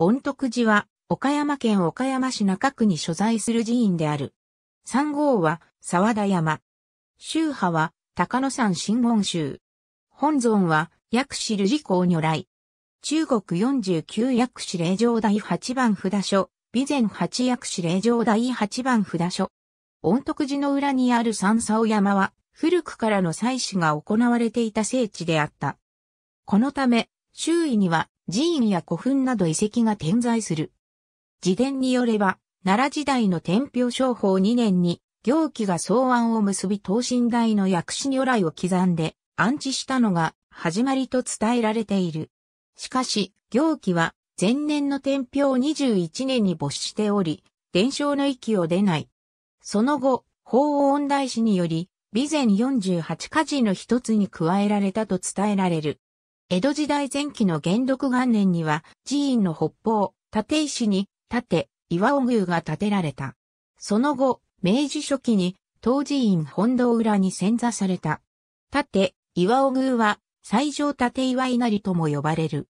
御徳寺は、岡山県岡山市中区に所在する寺院である。三号は、沢田山。宗派は、高野山新言宗。本尊は、薬師瑠璃光如来。中国四十九薬師霊場第八番札所、備前八薬師霊場第八番札所。御徳寺の裏にある三竿山は、古くからの祭祀が行われていた聖地であった。このため、周囲には寺院や古墳など遺跡が点在する。自伝によれば、奈良時代の天平商法2年に、行基が草案を結び等身大の薬師如来を刻んで安置したのが始まりと伝えられている。しかし、行基は前年の天平21年に没しており、伝承の域を出ない。その後、法恩大師により、備前48家事の一つに加えられたと伝えられる。江戸時代前期の元禄元年には寺院の北方、立石に、立岩尾宮が建てられた。その後、明治初期に、東寺院本堂裏に遷座された。立岩尾宮は、最上立岩稲荷とも呼ばれる。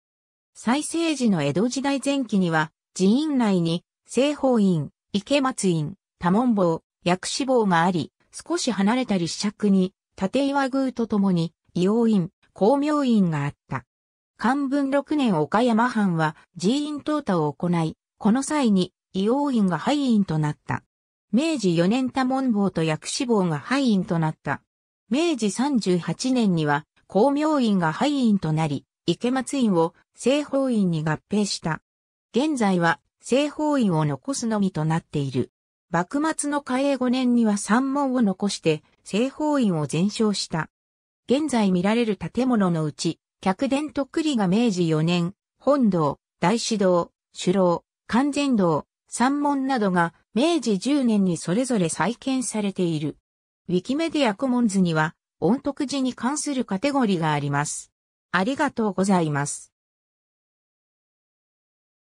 最盛時の江戸時代前期には、寺院内に、西方院、池松院、多門坊、薬師坊があり、少し離れた立尺に、立岩宮とともに、硫黄院、光明院があった。漢文6年岡山藩は寺院淘汰を行い、この際に伊王院が廃院となった。明治4年多門坊と薬師坊が廃院となった。明治38年には光明院が廃院となり、池松院を西方院に合併した。現在は西方院を残すのみとなっている。幕末の嘉永5年には三門を残して西方院を全焼した。現在見られる建物のうち、客殿と栗が明治4年、本堂、大師堂、主楼、完全堂、三門などが明治10年にそれぞれ再建されている。ウィキメディアコモンズには、音徳寺に関するカテゴリーがあります。ありがとうございます。